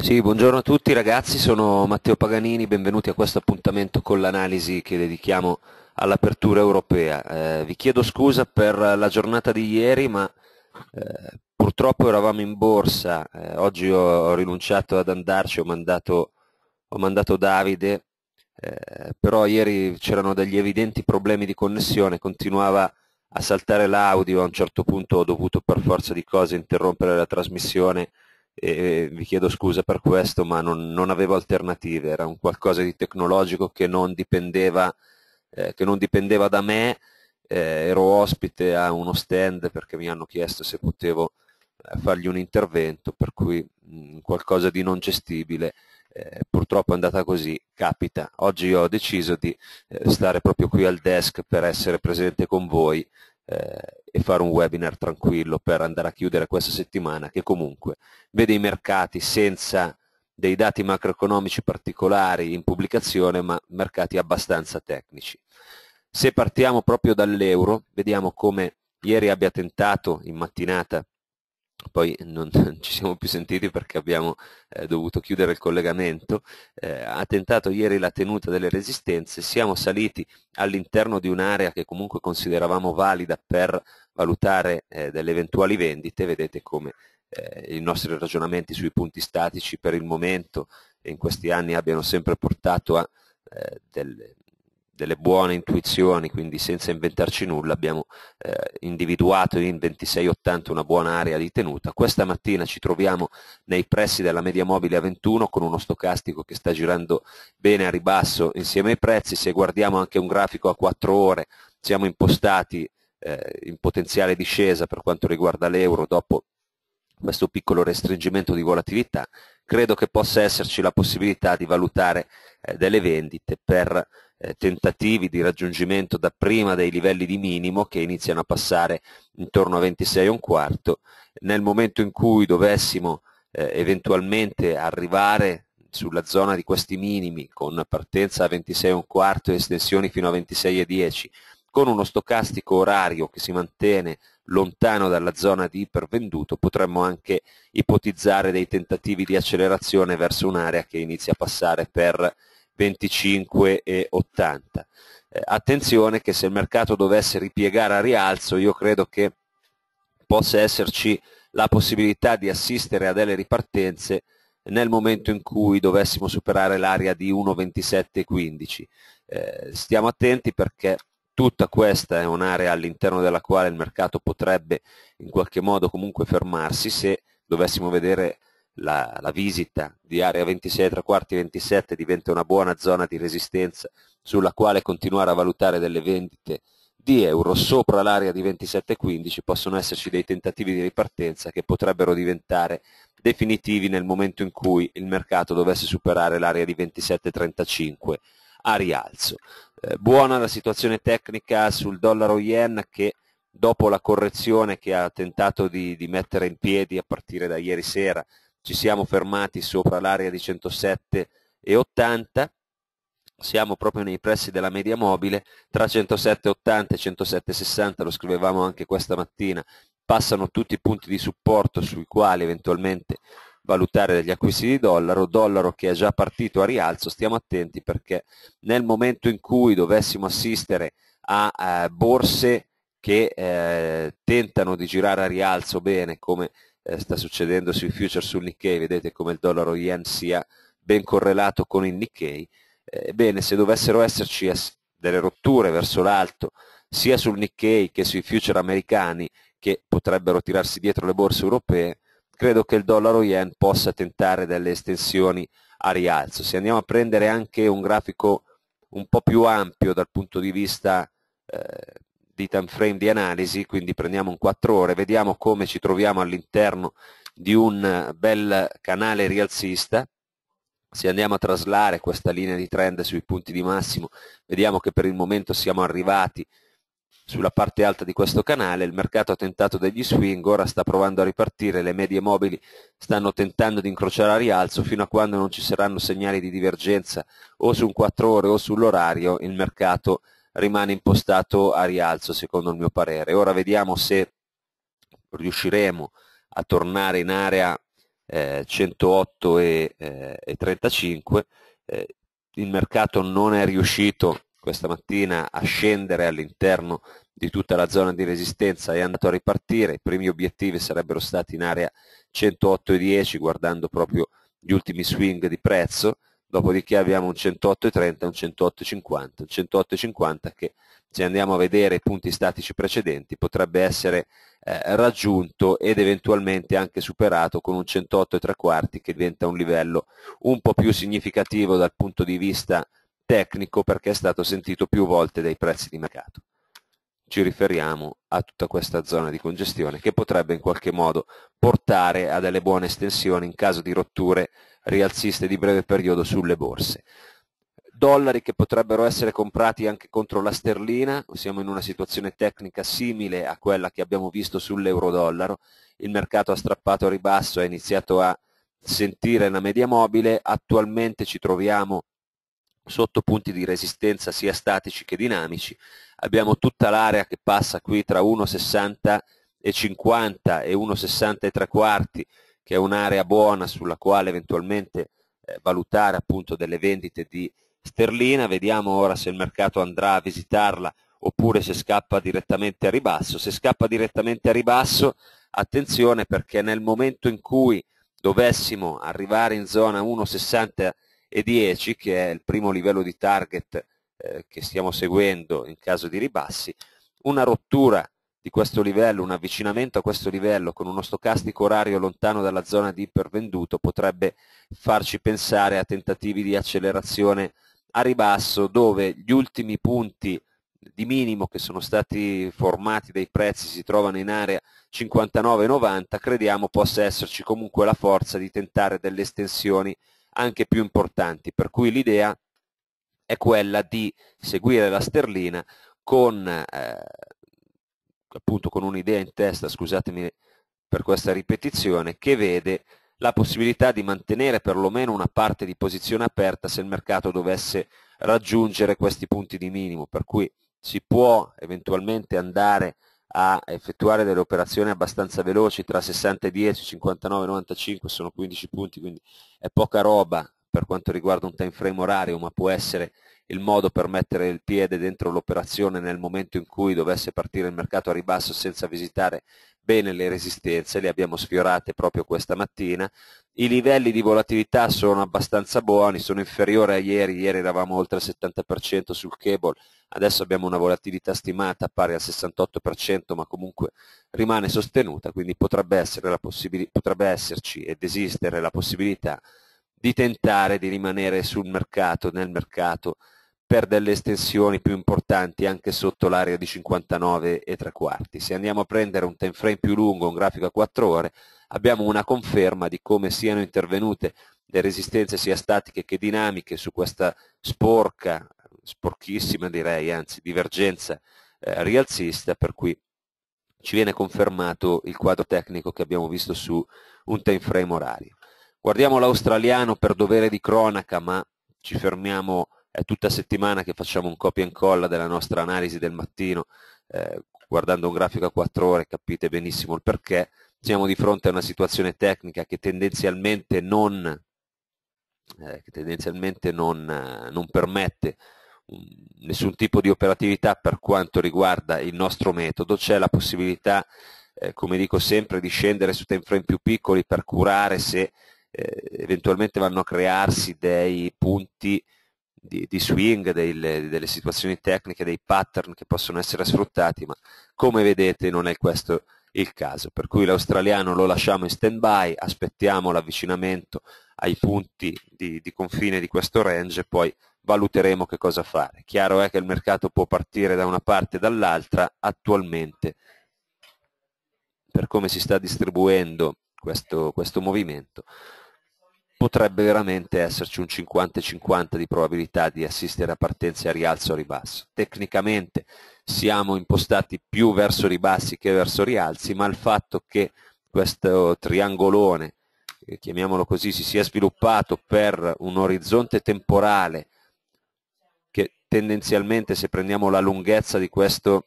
Sì, buongiorno a tutti ragazzi, sono Matteo Paganini, benvenuti a questo appuntamento con l'analisi che dedichiamo all'apertura europea. Eh, vi chiedo scusa per la giornata di ieri, ma eh, purtroppo eravamo in borsa, eh, oggi ho, ho, rinunciato ad andarci, ho mandato, ho mandato Davide, eh, però ieri c'erano degli evidenti problemi di connessione, continuava a saltare l'audio, a un certo punto ho dovuto per forza di cose interrompere la trasmissione e vi chiedo scusa per questo, ma non, non avevo alternative, era un qualcosa di tecnologico che non dipendeva, eh, che non dipendeva da me, eh, ero ospite a uno stand perché mi hanno chiesto se potevo eh, fargli un intervento, per cui mh, mm, qualcosa di non gestibile, eh, purtroppo è andata così, capita. Oggi ho deciso di eh, stare proprio qui al desk per essere presente con voi eh, e fare un webinar tranquillo per andare a chiudere questa settimana che comunque vede i mercati senza dei dati macroeconomici particolari in pubblicazione ma mercati abbastanza tecnici. Se partiamo proprio dall'euro, vediamo come ieri abbia tentato in mattinata poi non ci siamo più sentiti perché abbiamo eh, dovuto chiudere il collegamento, eh, ha tentato ieri la tenuta delle resistenze, siamo saliti all'interno di un'area che comunque consideravamo valida per valutare eh, delle eventuali vendite, vedete come eh, i nostri ragionamenti sui punti statici per il momento in questi anni abbiano sempre portato a eh, delle, delle buone intuizioni, quindi senza inventarci nulla, abbiamo eh, individuato in 2680 una buona area di tenuta. Questa mattina ci troviamo nei pressi della media mobile a 21 con uno stocastico che sta girando bene a ribasso insieme ai prezzi. Se guardiamo anche un grafico a 4 ore, siamo impostati eh, in potenziale discesa per quanto riguarda l'euro dopo questo piccolo restringimento di volatilità. Credo che possa esserci la possibilità di valutare eh, delle vendite per eh, tentativi di raggiungimento da prima dei livelli di minimo che iniziano a passare intorno a 26 e un quarto. Nel momento in cui dovessimo eh, eventualmente arrivare sulla zona di questi minimi con partenza a 26 e un quarto e estensioni fino a 26 e 10 con uno stocastico orario che si mantiene lontano dalla zona di ipervenduto potremmo anche ipotizzare dei tentativi di accelerazione verso un'area che inizia a passare per 25,80. Eh, attenzione che se il mercato dovesse ripiegare a rialzo io credo che possa esserci la possibilità di assistere a delle ripartenze nel momento in cui dovessimo superare l'area di 1,2715. Eh, stiamo attenti perché tutta questa è un'area all'interno della quale il mercato potrebbe in qualche modo comunque fermarsi se dovessimo vedere la, la visita di area 26 3 quarti 27 diventa una buona zona di resistenza sulla quale continuare a valutare delle vendite di euro sopra l'area di 27,15 possono esserci dei tentativi di ripartenza che potrebbero diventare definitivi nel momento in cui il mercato dovesse superare l'area di 27,35 a rialzo. Eh, buona la situazione tecnica sul dollaro yen che dopo la correzione che ha tentato di, di mettere in piedi a partire da ieri sera ci siamo fermati sopra l'area di 107 e 80 siamo proprio nei pressi della media mobile tra 107,80 e 107,60 lo scrivevamo anche questa mattina passano tutti i punti di supporto sui quali eventualmente valutare degli acquisti di dollaro dollaro che è già partito a rialzo stiamo attenti perché nel momento in cui dovessimo assistere a eh, borse che eh, tentano di girare a rialzo bene come eh, sta succedendo sui future sul Nikkei, vedete come il dollaro yen sia ben correlato con il Nikkei, eh, ebbene se dovessero esserci delle rotture verso l'alto sia sul Nikkei che sui future americani che potrebbero tirarsi dietro le borse europee, credo che il dollaro yen possa tentare delle estensioni a rialzo. Se andiamo a prendere anche un grafico un po' più ampio dal punto di vista eh, di time frame di analisi, quindi prendiamo un 4 ore, vediamo come ci troviamo all'interno di un eh, bel canale rialzista, se andiamo a traslare questa linea di trend sui punti di massimo, vediamo che per il momento siamo arrivati sulla parte alta di questo canale, il mercato ha tentato degli swing, ora sta provando a ripartire, le medie mobili stanno tentando di incrociare a rialzo, fino a quando non ci saranno segnali di divergenza o su un 4 ore o sull'orario, il mercato rimane impostato a rialzo secondo il mio parere. Ora vediamo se riusciremo a tornare in area eh, 108 e, eh, e 35. Eh, il mercato non è riuscito questa mattina a scendere all'interno di tutta la zona di resistenza è andato a ripartire, i primi obiettivi sarebbero stati in area 108,10 guardando proprio gli ultimi swing di prezzo, dopodiché abbiamo un 108,30, un 108,50, un 108,50 che se andiamo a vedere i punti statici precedenti potrebbe essere eh, raggiunto ed eventualmente anche superato con un 108,3 quarti che diventa un livello un po' più significativo dal punto di vista tecnico perché è stato sentito più volte dai prezzi di mercato. Ci riferiamo a tutta questa zona di congestione che potrebbe in qualche modo portare a delle buone estensioni in caso di rotture rialziste di breve periodo sulle borse. Dollari che potrebbero essere comprati anche contro la sterlina, siamo in una situazione tecnica simile a quella che abbiamo visto sull'euro-dollaro, il mercato ha strappato a ribasso, ha iniziato a sentire la media mobile, attualmente ci troviamo sotto punti di resistenza sia statici che dinamici, abbiamo tutta l'area che passa qui tra 1,60 e 50 e 1,60 e 3 quarti, che è un'area buona sulla quale eventualmente eh, valutare appunto delle vendite di sterlina, vediamo ora se il mercato andrà a visitarla oppure se scappa direttamente a ribasso. Se scappa direttamente a ribasso, attenzione perché nel momento in cui dovessimo arrivare in zona 1,60 e 10, che è il primo livello di target eh, che stiamo seguendo in caso di ribassi, una rottura di questo livello, un avvicinamento a questo livello con uno stocastico orario lontano dalla zona di ipervenduto potrebbe farci pensare a tentativi di accelerazione a ribasso dove gli ultimi punti di minimo che sono stati formati dai prezzi si trovano in area 59,90 crediamo possa esserci comunque la forza di tentare delle estensioni anche più importanti per cui l'idea è quella di seguire la sterlina con eh, appunto con un'idea in testa, scusatemi per questa ripetizione, che vede la possibilità di mantenere perlomeno una parte di posizione aperta se il mercato dovesse raggiungere questi punti di minimo, per cui si può eventualmente andare a effettuare delle operazioni abbastanza veloci tra 60 e 10, 59 e 95 sono 15 punti, quindi è poca roba per quanto riguarda un time frame orario, ma può essere il modo per mettere il piede dentro l'operazione nel momento in cui dovesse partire il mercato a ribasso senza visitare bene le resistenze, le abbiamo sfiorate proprio questa mattina, i livelli di volatilità sono abbastanza buoni, sono inferiori a ieri, ieri eravamo oltre il 70% sul cable, adesso abbiamo una volatilità stimata pari al 68% ma comunque rimane sostenuta, quindi potrebbe, potrebbe esserci ed esistere la possibilità di tentare di rimanere sul mercato, nel mercato, per delle estensioni più importanti anche sotto l'area di 59 e tre quarti. Se andiamo a prendere un time frame più lungo, un grafico a 4 ore, abbiamo una conferma di come siano intervenute le resistenze sia statiche che dinamiche su questa sporca, sporchissima direi, anzi divergenza eh, rialzista, per cui ci viene confermato il quadro tecnico che abbiamo visto su un time frame orario. Guardiamo l'australiano per dovere di cronaca, ma ci fermiamo è tutta settimana che facciamo un copia e incolla della nostra analisi del mattino, eh, guardando un grafico a 4 ore capite benissimo il perché. Siamo di fronte a una situazione tecnica che tendenzialmente non, eh, che tendenzialmente non, eh, non permette mm, nessun tipo di operatività per quanto riguarda il nostro metodo, c'è la possibilità, eh, come dico sempre, di scendere su time frame più piccoli per curare se eh, eventualmente vanno a crearsi dei punti di, di swing, delle, delle situazioni tecniche, dei pattern che possono essere sfruttati, ma come vedete non è questo il caso. Per cui l'australiano lo lasciamo in stand-by, aspettiamo l'avvicinamento ai punti di, di confine di questo range e poi valuteremo che cosa fare. Chiaro è che il mercato può partire da una parte e dall'altra attualmente per come si sta distribuendo questo, questo movimento potrebbe veramente esserci un 50-50 di probabilità di assistere a partenze a rialzo o ribasso. Tecnicamente siamo impostati più verso ribassi che verso rialzi, ma il fatto che questo triangolone, eh, chiamiamolo così, si sia sviluppato per un orizzonte temporale che tendenzialmente se prendiamo la lunghezza di questo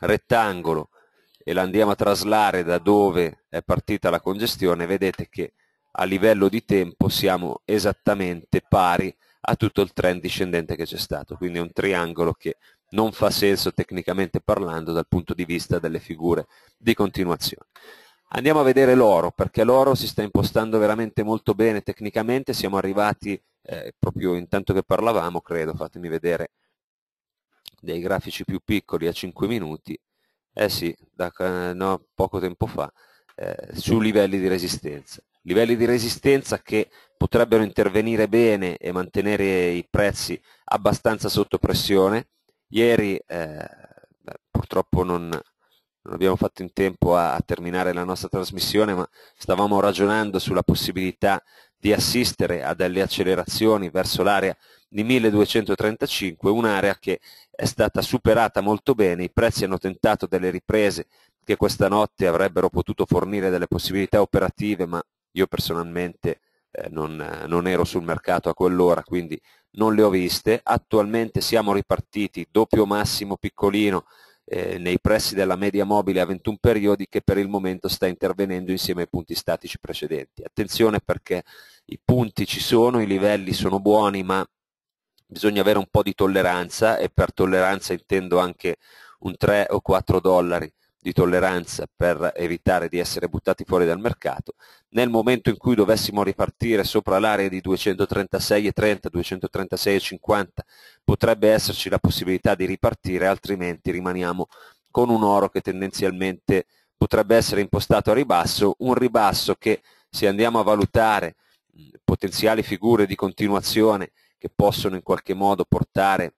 rettangolo e la andiamo a traslare da dove è partita la congestione, vedete che a livello di tempo siamo esattamente pari a tutto il trend discendente che c'è stato, quindi è un triangolo che non fa senso tecnicamente parlando dal punto di vista delle figure di continuazione. Andiamo a vedere l'oro, perché l'oro si sta impostando veramente molto bene tecnicamente, siamo arrivati eh, proprio intanto che parlavamo, credo, fatemi vedere dei grafici più piccoli a 5 minuti, eh sì, da, no, poco tempo fa, eh, su livelli di resistenza livelli di resistenza che potrebbero intervenire bene e mantenere i prezzi abbastanza sotto pressione. Ieri eh, purtroppo non, non, abbiamo fatto in tempo a, a terminare la nostra trasmissione, ma stavamo ragionando sulla possibilità di assistere a delle accelerazioni verso l'area di 1235, un'area che è stata superata molto bene, i prezzi hanno tentato delle riprese che questa notte avrebbero potuto fornire delle possibilità operative, ma io personalmente eh, non, eh, non ero sul mercato a quell'ora, quindi non le ho viste. Attualmente siamo ripartiti doppio massimo piccolino eh, nei pressi della media mobile a 21 periodi che per il momento sta intervenendo insieme ai punti statici precedenti. Attenzione perché i punti ci sono, i livelli sono buoni, ma bisogna avere un po' di tolleranza e per tolleranza intendo anche un 3 o 4 dollari di tolleranza per evitare di essere buttati fuori dal mercato, nel momento in cui dovessimo ripartire sopra l'area di 236,30, 236,50 potrebbe esserci la possibilità di ripartire, altrimenti rimaniamo con un oro che tendenzialmente potrebbe essere impostato a ribasso, un ribasso che se andiamo a valutare potenziali figure di continuazione che possono in qualche modo portare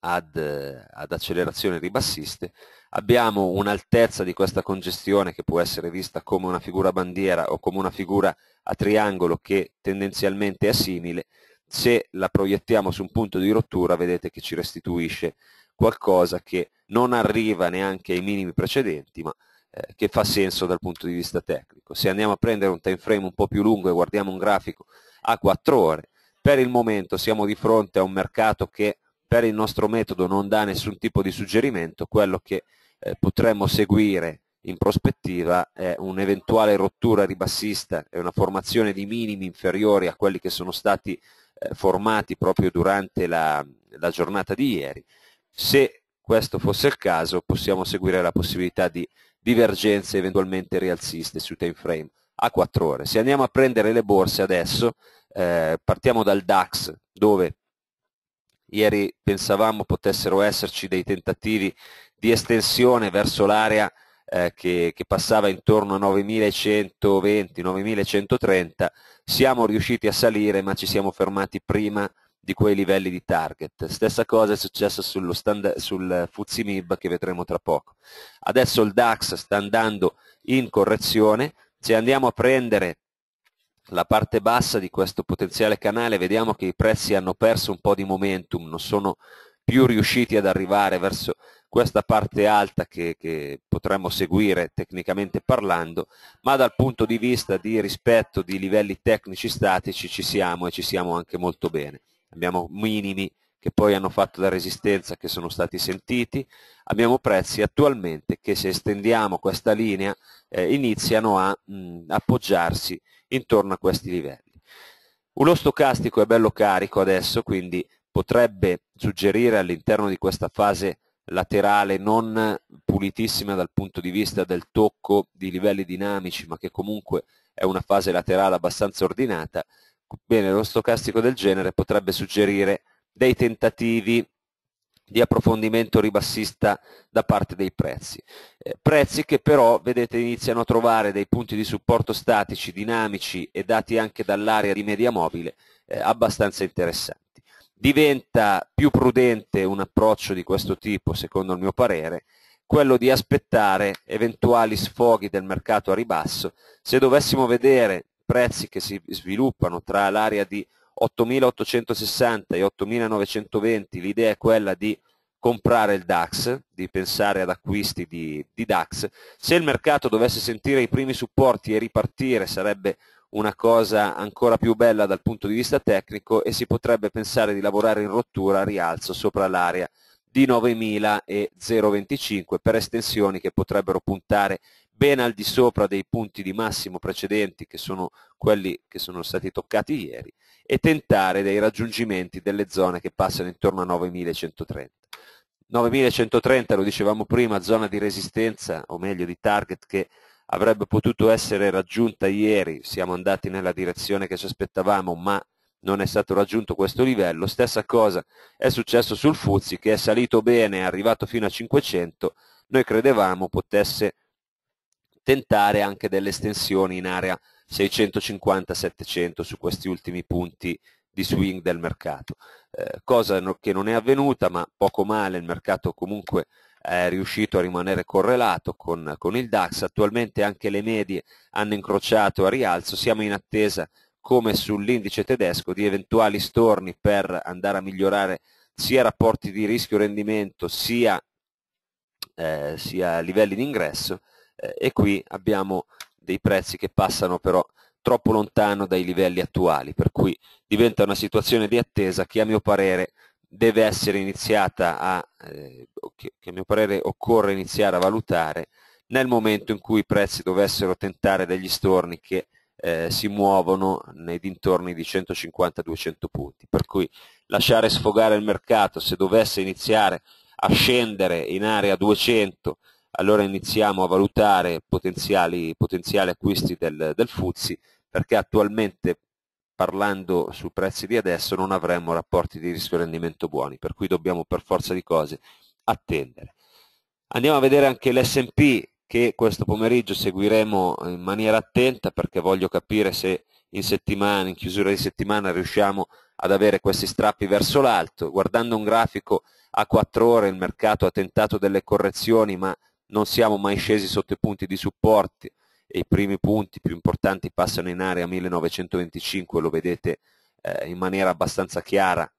ad, eh, ad accelerazioni ribassiste, abbiamo un'altezza di questa congestione che può essere vista come una figura bandiera o come una figura a triangolo che tendenzialmente è simile, se la proiettiamo su un punto di rottura vedete che ci restituisce qualcosa che non arriva neanche ai minimi precedenti, ma eh, che fa senso dal punto di vista tecnico. Se andiamo a prendere un time frame un po' più lungo e guardiamo un grafico a 4 ore, per il momento siamo di fronte a un mercato che per il nostro metodo non dà nessun tipo di suggerimento, quello che eh, potremmo seguire in prospettiva è un'eventuale rottura ribassista e una formazione di minimi inferiori a quelli che sono stati eh, formati proprio durante la, la giornata di ieri. Se questo fosse il caso possiamo seguire la possibilità di divergenze eventualmente rialziste su time frame a 4 ore. Se andiamo a prendere le borse adesso, eh, partiamo dal DAX dove Ieri pensavamo potessero esserci dei tentativi di estensione verso l'area eh, che, che, passava intorno a 9120-9130, siamo riusciti a salire ma ci siamo fermati prima di quei livelli di target. Stessa cosa è successa sullo stand, sul Fuzimib che vedremo tra poco. Adesso il DAX sta andando in correzione, se andiamo a prendere la parte bassa di questo potenziale canale vediamo che i prezzi hanno perso un po' di momentum, non sono più riusciti ad arrivare verso questa parte alta che, che potremmo seguire tecnicamente parlando, ma dal punto di vista di rispetto di livelli tecnici statici ci siamo e ci siamo anche molto bene. Abbiamo minimi che poi hanno fatto da resistenza che sono stati sentiti, abbiamo prezzi attualmente che se estendiamo questa linea eh, iniziano a mh, appoggiarsi intorno a questi livelli. Uno stocastico è bello carico adesso, quindi potrebbe suggerire all'interno di questa fase laterale non pulitissima dal punto di vista del tocco di livelli dinamici, ma che comunque è una fase laterale abbastanza ordinata, bene, lo stocastico del genere potrebbe suggerire dei tentativi di approfondimento ribassista da parte dei prezzi. Eh, prezzi che però, vedete, iniziano a trovare dei punti di supporto statici, dinamici e dati anche dall'area di media mobile eh, abbastanza interessanti. Diventa più prudente un approccio di questo tipo, secondo il mio parere, quello di aspettare eventuali sfoghi del mercato a ribasso. Se dovessimo vedere prezzi che si sviluppano tra l'area di 8860 e 8920 l'idea è quella di comprare il DAX, di pensare ad acquisti di, di, DAX. Se il mercato dovesse sentire i primi supporti e ripartire sarebbe una cosa ancora più bella dal punto di vista tecnico e si potrebbe pensare di lavorare in rottura a rialzo sopra l'area di 9.025 per estensioni che potrebbero puntare ben al di sopra dei punti di massimo precedenti che sono quelli che sono stati toccati ieri e tentare dei raggiungimenti delle zone che passano intorno a 9130. 9130, lo dicevamo prima, zona di resistenza, o meglio di target che avrebbe potuto essere raggiunta ieri, siamo andati nella direzione che ci aspettavamo, ma non è stato raggiunto questo livello. Stessa cosa è successo sul Fuzzi che è salito bene, è arrivato fino a 500, noi credevamo potesse tentare anche delle estensioni in area 650-700 su questi ultimi punti di swing del mercato, eh, cosa no, che non è avvenuta ma poco male il mercato comunque è riuscito a rimanere correlato con, con il DAX, attualmente anche le medie hanno incrociato a rialzo, siamo in attesa come sull'indice tedesco di eventuali storni per andare a migliorare sia rapporti di rischio-rendimento sia, eh, sia livelli di ingresso eh, e qui abbiamo dei prezzi che passano però troppo lontano dai livelli attuali, per cui diventa una situazione di attesa che a mio parere deve essere iniziata a, eh, che a mio parere occorre iniziare a valutare nel momento in cui i prezzi dovessero tentare degli storni che eh, si muovono nei dintorni di 150-200 punti, per cui lasciare sfogare il mercato se dovesse iniziare a scendere in area 200 allora iniziamo a valutare potenziali, potenziali acquisti del, del Fuzzi perché attualmente parlando sui prezzi di adesso non avremmo rapporti di rischio-rendimento buoni, per cui dobbiamo per forza di cose attendere. Andiamo a vedere anche l'S&P che questo pomeriggio seguiremo in maniera attenta perché voglio capire se in settimana, in chiusura di settimana riusciamo ad avere questi strappi verso l'alto. Guardando un grafico a 4 ore il mercato ha tentato delle correzioni ma non siamo mai scesi sotto i punti di supporto e i primi punti più importanti passano in area 1925, lo vedete eh, in maniera abbastanza chiara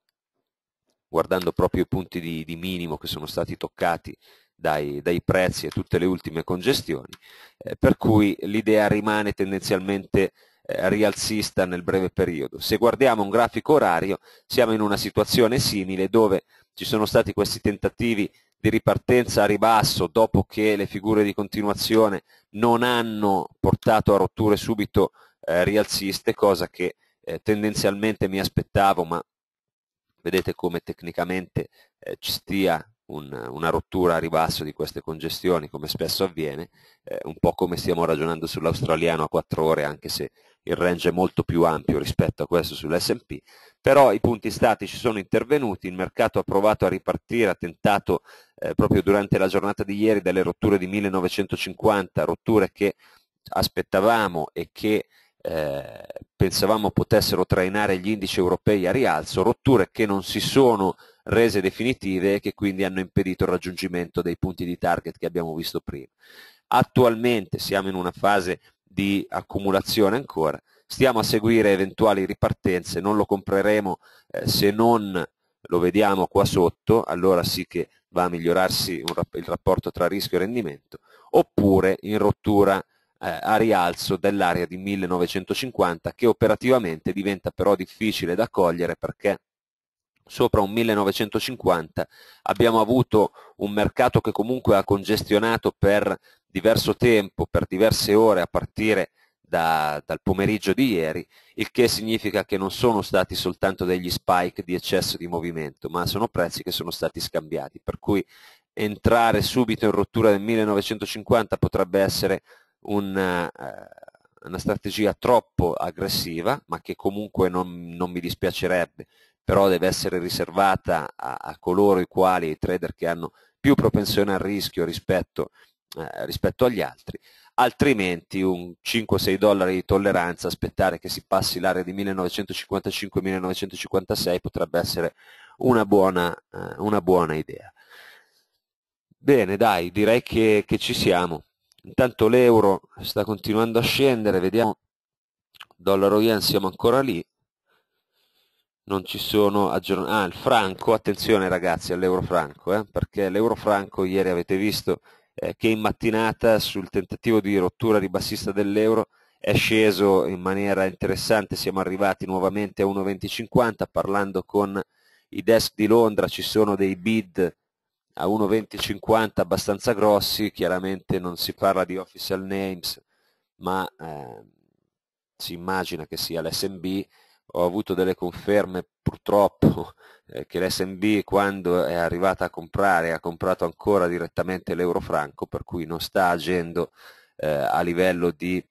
guardando proprio i punti di, di minimo che sono stati toccati dai, dai, prezzi e tutte le ultime congestioni, eh, per cui l'idea rimane tendenzialmente eh, rialzista nel breve periodo. Se guardiamo un grafico orario siamo in una situazione simile dove ci sono stati questi tentativi di ripartenza a ribasso dopo che le figure di continuazione non hanno portato a rotture subito eh, rialziste, cosa che eh, tendenzialmente mi aspettavo, ma vedete come tecnicamente eh, ci stia un, una rottura a ribasso di queste congestioni, come spesso avviene, eh, un po' come stiamo ragionando sull'australiano a 4 ore, anche se il range è molto più ampio rispetto a questo sull'S&P, però i punti statici sono intervenuti, il mercato ha provato a ripartire, ha tentato eh, proprio durante la giornata di ieri dalle rotture di 1950, rotture che aspettavamo e che eh, pensavamo potessero trainare gli indici europei a rialzo, rotture che non si sono rese definitive e che quindi hanno impedito il raggiungimento dei punti di target che abbiamo visto prima. Attualmente siamo in una fase di accumulazione ancora, stiamo a seguire eventuali ripartenze, non lo compreremo eh, se non lo vediamo qua sotto, allora sì che va a migliorarsi un, il rapporto tra rischio e rendimento, oppure in rottura eh, a rialzo dell'area di 1950 che operativamente diventa però difficile da cogliere perché sopra un 1950 abbiamo avuto un mercato che comunque ha congestionato per diverso tempo, per diverse ore a partire da, dal pomeriggio di ieri, il che significa che non sono stati soltanto degli spike di eccesso di movimento, ma sono prezzi che sono stati scambiati, per cui entrare subito in rottura del 1950 potrebbe essere una, eh, una strategia troppo aggressiva, ma che comunque non, non mi dispiacerebbe, però deve essere riservata a, a coloro i quali, i trader che hanno più propensione al rischio rispetto, eh, rispetto agli altri altrimenti un 5-6 dollari di tolleranza, aspettare che si passi l'area di 1955-1956 potrebbe essere una buona, eh, una buona, idea. Bene, dai, direi che, che ci siamo. Intanto l'euro sta continuando a scendere, vediamo, dollaro yen siamo ancora lì, non ci sono aggiornamenti, ah il franco, attenzione ragazzi all'euro franco, eh, perché l'euro franco ieri avete visto eh, che in mattinata sul tentativo di rottura ribassista dell'euro è sceso in maniera interessante, siamo arrivati nuovamente a 1,2050, parlando con i desk di Londra ci sono dei bid a 1,2050 abbastanza grossi, chiaramente non si parla di official names, ma eh, si immagina che sia l'SMB ho avuto delle conferme purtroppo eh, che l'SMB quando è arrivata a comprare ha comprato ancora direttamente l'euro franco per cui non sta agendo eh, a livello di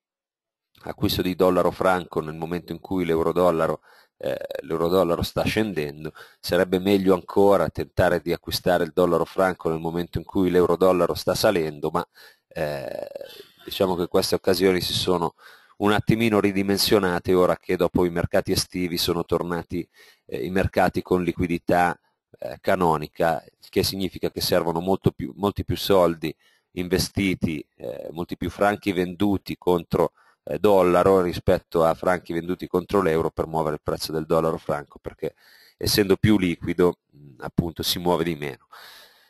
acquisto di dollaro franco nel momento in cui l'euro dollaro, eh, l'euro dollaro sta scendendo sarebbe meglio ancora tentare di acquistare il dollaro franco nel momento in cui l'euro dollaro sta salendo ma eh, diciamo che queste occasioni si sono un attimino ridimensionate ora che dopo i mercati estivi sono tornati eh, i mercati con liquidità eh, canonica, che significa che servono più, molti più soldi investiti, eh, molti più franchi venduti contro eh, dollaro rispetto a franchi venduti contro l'euro per muovere il prezzo del dollaro franco perché essendo più liquido appunto si muove di meno.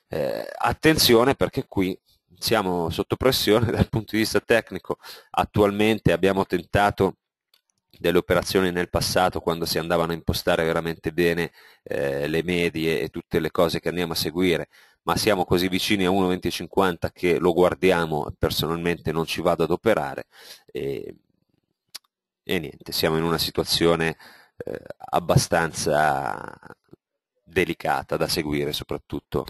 Eh, attenzione perché qui siamo sotto pressione dal punto di vista tecnico. Attualmente abbiamo tentato delle operazioni nel passato quando si andavano a impostare veramente bene eh, le medie e tutte le cose che andiamo a seguire, ma siamo così vicini a 1,2050 che lo guardiamo, personalmente non ci vado ad operare e, e niente, siamo in una situazione eh, abbastanza delicata da seguire soprattutto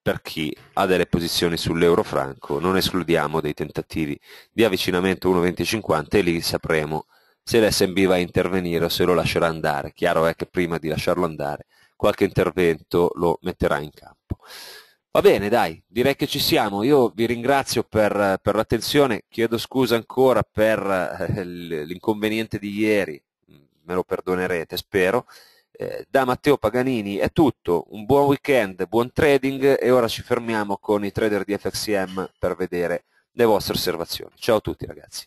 per chi ha delle posizioni sull'euro franco, non escludiamo dei tentativi di avvicinamento 1,2050 e lì sapremo se l'SMB va a intervenire o se lo lascerà andare. Chiaro è che prima di lasciarlo andare qualche intervento lo metterà in campo. Va bene, dai, direi che ci siamo. Io vi ringrazio per, per l'attenzione, chiedo scusa ancora per eh, l'inconveniente di ieri, me lo perdonerete, spero. Eh, da Matteo Paganini è tutto, un buon weekend, buon trading e ora ci fermiamo con i trader di FXM per vedere le vostre osservazioni. Ciao a tutti ragazzi.